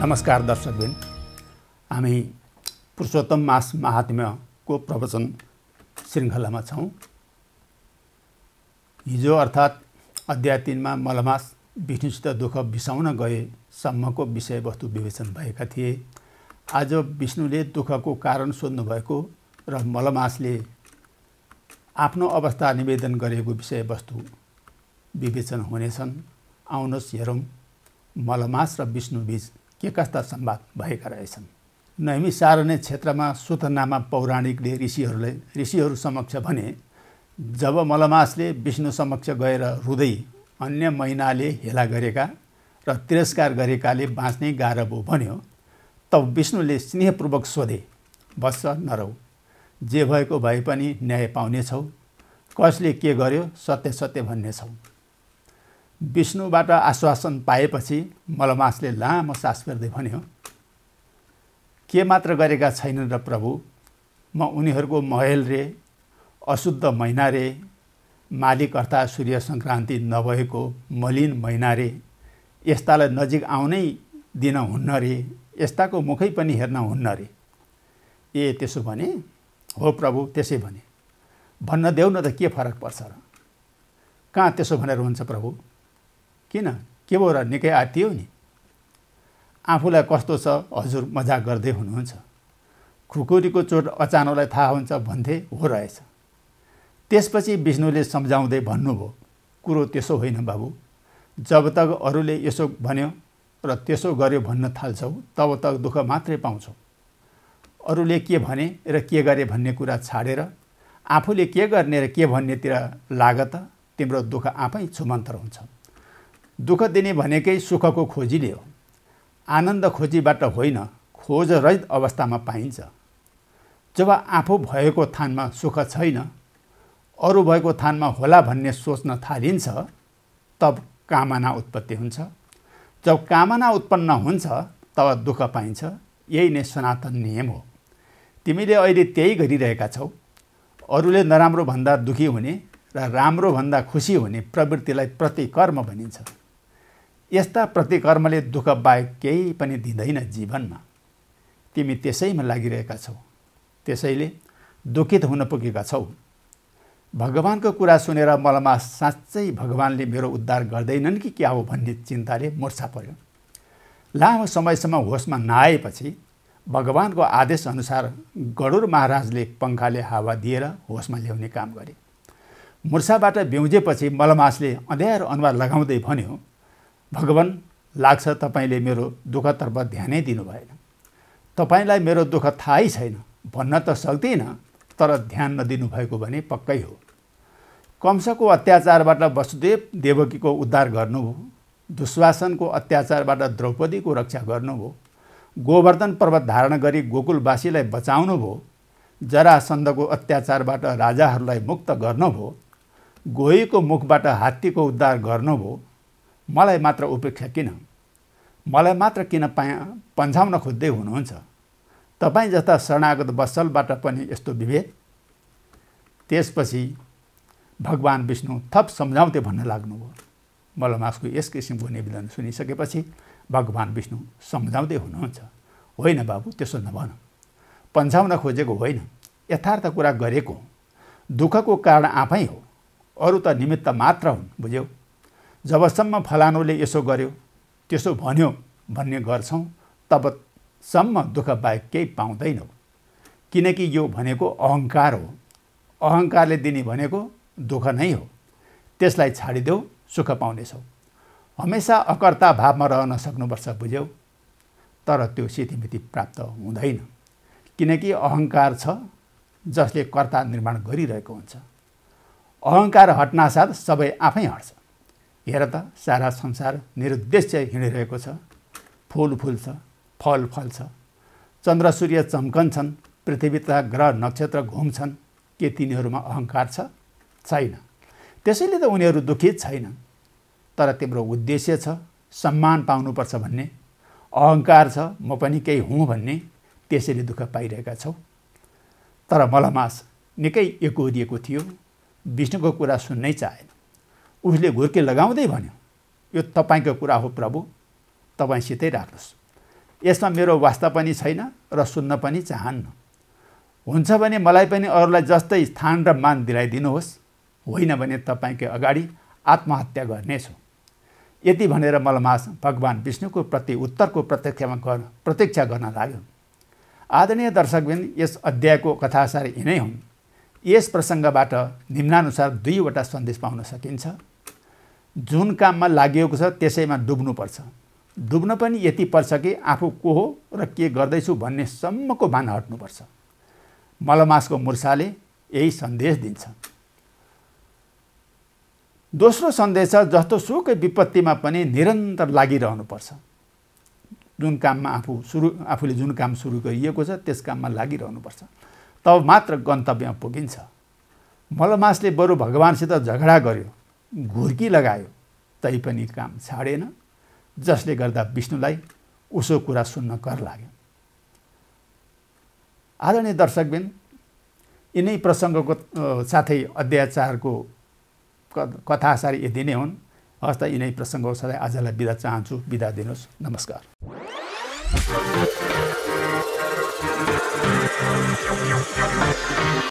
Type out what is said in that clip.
नमस्कार दर्शकबिन हामी पुरुषोत्तम मास महात्म्यको प्रवचन श्रृङ्खलामा छौँ हिजो अर्थात् अध्याय तिनमा मलमास विष्णुसित दुःख बिसाउन गएसम्मको विषयवस्तु विवेचन भएका थिए आज विष्णुले दुःखको कारण सोध्नुभएको र मलमासले आफ्नो अवस्था निवेदन गरेको विषयवस्तु विवेचन हुनेछन् आउनुहोस् हेरौँ मलमास र विष्णुबीच के कस्ता संवाद भएका रहेछन् नैमिसारण्य क्षेत्रमा सुतनामा पौराणिकले ऋषिहरूले ऋषिहरू समक्ष भने जब मलमासले विष्णु समक्ष गएर रुँदै अन्य महिनाले हेला गरेका र तिरस्कार गरेकाले बाँच्नै गाह्रो भयो भन्यो तब विष्णुले स्नेहपूर्वक सोधे बस्छ नरौ जे भएको भए पनि न्याय पाउनेछौ कसले के गर्यो सत्य सत्य भन्नेछौ विष्णुबाट आश्वासन पाएपछि मलमासले लामो सास फेर्दै भन्यो के मात्र गरेका छैनन् र प्रभु म उनीहरूको महल रे अशुद्ध महिना रे मालिक अर्थात् सूर्य सङ्क्रान्ति नभएको मलिन महिना रे यस्तालाई नजिक आउनै दिन हुन्न रे यस्ताको मुखै पनि हेर्न हुन्न रे ए त्यसो भने हो प्रभु त्यसै भने भन्न देऊ न त के फरक पर्छ र कहाँ त्यसो भनेर हुन्छ प्रभु किन के भयो र निकै आत्तियो नि आफूलाई कस्तो छ हजुर मजाक गर्दै हुनुहुन्छ खुकुरीको चोट अचानोलाई थाहा हुन्छ भन्थे हो रहेछ त्यसपछि विष्णुले सम्झाउँदै भन्नुभयो कुरो त्यसो होइन बाबु जब तक अरूले यसो भन्यो र त्यसो गर्यो भन्न थाल्छौ तब तक दुःख मात्रै पाउँछौ अरूले के भने र के गरे भन्ने कुरा छाडेर आफूले के गर्ने र के भन्नेतिर लाग त तिम्रो दुःख आफै छुमन्तर हुन्छ दुःख दिने भनेकै सुखको खोजीले हो आनन्द खोजीबाट होइन खोज रहित अवस्थामा पाइन्छ जब आफू भएको थानमा सुख छैन अरू भएको थानमा होला भन्ने सोच्न थालिन्छ तब कामना उत्पत्ति हुन्छ जब कामना उत्पन्न हुन्छ तब दुःख पाइन्छ यही नै सनातन नियम हो तिमीले अहिले त्यही गरिरहेका छौ अरूले नराम्रो भन्दा दुखी हुने र राम्रोभन्दा खुसी हुने प्रवृत्तिलाई प्रतिकर्म भनिन्छ यस्ता प्रतिकर्मले दुःख बाहेक केही पनि दिँदैन जीवनमा तिमी त्यसैमा लागिरहेका छौ त्यसैले दुखित हुन पुगेका छौ भगवान्को कुरा सुनेर मलाई साँच्चै भगवान्ले मेरो उद्धार गर्दैनन् कि क्या हो भन्ने चिन्ताले मुर्छा पर्यो लामो समयसम्म होसमा नआएपछि भगवान्को आदेशअनुसार गरुड महाराजले पङ्खाले हावा दिएर होसमा ल्याउने काम गरे मुर्साबाट बिउजेपछि मलमासले अँध्यारो अनुहार लगाउँदै भन्यो भगवान् लाग्छ तपाईँले मेरो दुःखतर्फ ध्यानै दिनु भएन तपाईँलाई मेरो दुःख थाहै छैन भन्न त सक्दिनँ तर ध्यान नदिनु भएको भने पक्कै हो कंसको अत्याचारबाट वसुदेव देवकीको उद्धार गर्नुभयो दुश्वासनको अत्याचारबाट द्रौपदीको रक्षा गर्नुभयो गोवर्धन पर्वत धारण गरी गोकुलवासीलाई बचाउनुभयो जरासन्दको अत्याचारबाट राजाहरूलाई मुक्त गर्नुभयो गोहीको मुखबाट हात्तीको उद्धार गर्नुभयो मलाई मात्र उपेक्षा किन मलाई मात्र किन पाँ पन्झाउन खोज्दै हुनुहुन्छ तपाईँ जस्ता शरणागत बसलबाट पनि यस्तो विभेद त्यसपछि भगवान् विष्णु थप सम्झाउँथे भन्न लाग्नुभयो मलमासको यस किसिमको निवेदन सुनिसकेपछि भगवान् विष्णु सम्झाउँदै हुनुहुन्छ होइन बाबु त्यसो नभन पन्झाउन खोजेको होइन यथार्थ कुरा गरेको दुःखको कारण आफै हो अरू त निमित्त मात्र हुन् बुझ्यौ जबसम्म फलानुले यसो गर्यो त्यसो भन्यो भन्ने गर्छौँ तबसम्म दुःख बाहेक केही पाउँदैनौ किनकि यो भनेको अहङ्कार हो अहङ्कारले दिने भनेको दुःख नै हो त्यसलाई छाडिदेऊ सुख पाउनेछौ हमेसा अकर्ता भावमा रहन सक्नुपर्छ बुझ्यौ तर त्यो सितिमिति प्राप्त हुँदैन किनकि अहङ्कार छ जसले कर्ता निर्माण गरिरहेको हुन्छ अहङ्कार हट्नासाथ सबै आफै हट्छ हेर त सारा संसार निरुद्देश्य हिँडिरहेको छ फुल फुल्छ फल फल्छ चन्द्र सूर्य चम्कन्छन् पृथ्वी तथा ग्रह नक्षत्र घुम्छन् के तिनीहरूमा अहङ्कार छ छैन त्यसैले त उनीहरू दुखित छैन तर तिम्रो उद्देश्य छ सम्मान पाउनुपर्छ भन्ने अहङ्कार छ म पनि केही हुँ भन्ने त्यसैले दुःख पाइरहेका छौ तर मलमास निकै एकोरिएको थियो विष्णुको कुरा सुन्नै चाहेन उसले घुर्के लगाउँदै भन्यो यो तपाईँको कुरा हो प्रभु तपाईँसितै राख्नुहोस् यसमा मेरो वास्ता पनि छैन र सुन्न पनि चाहन्न हुन्छ भने मलाई पनि अरूलाई जस्तै स्थान र मान दिलाइदिनुहोस् होइन भने तपाईँकै अगाडि आत्महत्या गर्नेछु यति भनेर मलाई मा भगवान् विष्णुको प्रति उत्तरको प्रत्यक्षमा गर्न प्रतीक्षा गर्न लाग्यो आदरणीय दर्शकबिन यस अध्यायको कथासार यिनै हुन् यस प्रसङ्गबाट निम्नानुसार दुईवटा सन्देश पाउन सकिन्छ जुन काममा लागेको छ त्यसैमा डुब्नुपर्छ डुब्न पनि यति पर्छ कि आफू को हो र के गर्दैछु भन्ने सम्मको भान हट्नुपर्छ मलमासको मुर्साले यही सन्देश दिन्छ दोस्रो सन्देश छ जस्तो सुकै विपत्तिमा पनि निरन्तर लागिरहनुपर्छ जुन काममा आफू सुरु आफूले जुन काम सुरु गरिएको छ त्यस काममा लागिरहनुपर्छ तब मात्र गन्तव्यमा पुगिन्छ मलमासले बरु भगवान्सित झगडा गर्यो घुर्की लगायो तैपनि काम छाडेन जसले गर्दा विष्णुलाई उसो कुरा सुन्न कर लाग्यो आदरणीय दर्शकबिन यिनै प्रसङ्गको साथै अध्याचारको कथासार यति नै हुन् हस् त यिनै प्रसङ्गको साथै आजलाई बिदा चाहन्छु बिदा दिनुहोस् नमस्कार